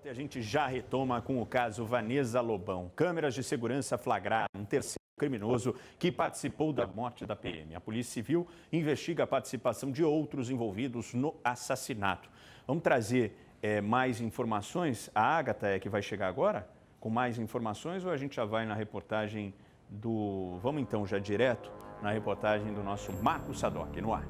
volta e a gente já retoma com o caso Vanessa Lobão. Câmeras de segurança flagraram um terceiro criminoso que participou da morte da PM. A Polícia Civil investiga a participação de outros envolvidos no assassinato. Vamos trazer é, mais informações? A Agatha é que vai chegar agora com mais informações ou a gente já vai na reportagem do. Vamos então já direto na reportagem do nosso Marco Sadoc no ar.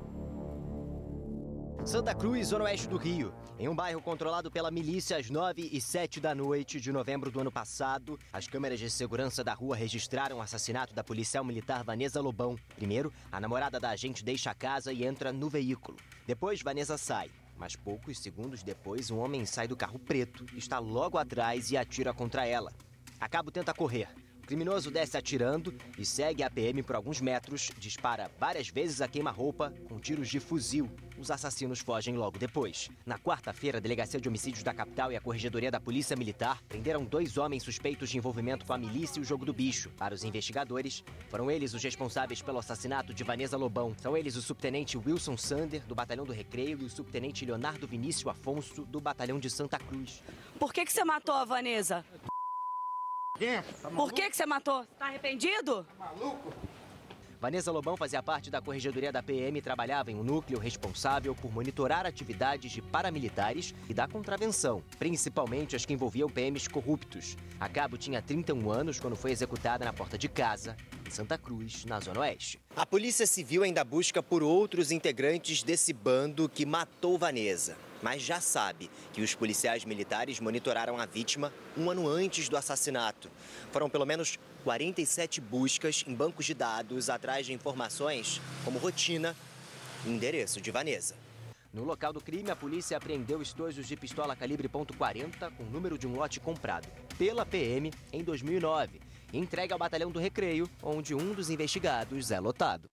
Santa Cruz, zona oeste do Rio. Em um bairro controlado pela milícia às 9 e 7 da noite de novembro do ano passado, as câmeras de segurança da rua registraram o assassinato da policial militar Vanessa Lobão. Primeiro, a namorada da agente deixa a casa e entra no veículo. Depois, Vanessa sai. Mas poucos segundos depois, um homem sai do carro preto, está logo atrás e atira contra ela. A cabo tenta correr. Criminoso desce atirando e segue a PM por alguns metros, dispara várias vezes a queima-roupa com tiros de fuzil. Os assassinos fogem logo depois. Na quarta-feira, a Delegacia de Homicídios da Capital e a Corregedoria da Polícia Militar prenderam dois homens suspeitos de envolvimento com a milícia e o jogo do bicho. Para os investigadores, foram eles os responsáveis pelo assassinato de Vanessa Lobão. São eles o subtenente Wilson Sander, do Batalhão do Recreio, e o subtenente Leonardo Vinícius Afonso, do Batalhão de Santa Cruz. Por que, que você matou a Vanessa? tempo. Tá Por que, que você matou? Tá arrependido? Tá maluco? Vanessa Lobão fazia parte da corregedoria da PM e trabalhava em um núcleo responsável por monitorar atividades de paramilitares e da contravenção, principalmente as que envolviam PMs corruptos. A Cabo tinha 31 anos quando foi executada na porta de casa em Santa Cruz, na Zona Oeste. A Polícia Civil ainda busca por outros integrantes desse bando que matou Vanessa. Mas já sabe que os policiais militares monitoraram a vítima um ano antes do assassinato. Foram pelo menos 47 buscas em bancos de dados atrás de informações como rotina e endereço de Vanessa. No local do crime, a polícia apreendeu estojos de pistola calibre .40 com número de um lote comprado pela PM em 2009 entregue ao batalhão do Recreio, onde um dos investigados é lotado.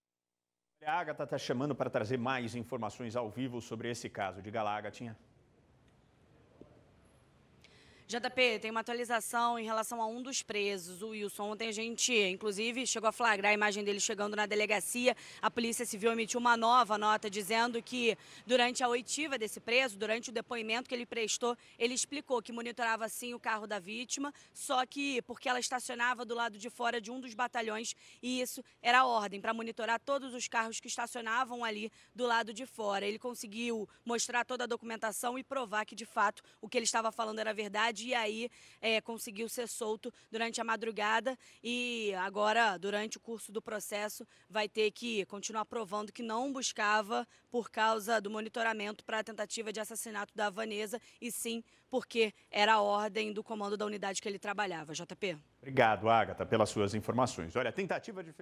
A Agatha está chamando para trazer mais informações ao vivo sobre esse caso. Diga lá, Agatinha. JP, tem uma atualização em relação a um dos presos, o Wilson. Ontem a gente, inclusive, chegou a flagrar a imagem dele chegando na delegacia. A Polícia Civil emitiu uma nova nota dizendo que, durante a oitiva desse preso, durante o depoimento que ele prestou, ele explicou que monitorava sim o carro da vítima, só que porque ela estacionava do lado de fora de um dos batalhões e isso era ordem para monitorar todos os carros que estacionavam ali do lado de fora. Ele conseguiu mostrar toda a documentação e provar que, de fato, o que ele estava falando era verdade cidade e aí é, conseguiu ser solto durante a madrugada e agora, durante o curso do processo, vai ter que continuar provando que não buscava por causa do monitoramento para a tentativa de assassinato da Vanessa e sim porque era a ordem do comando da unidade que ele trabalhava. JP. Obrigado, Agatha, pelas suas informações. Olha, tentativa de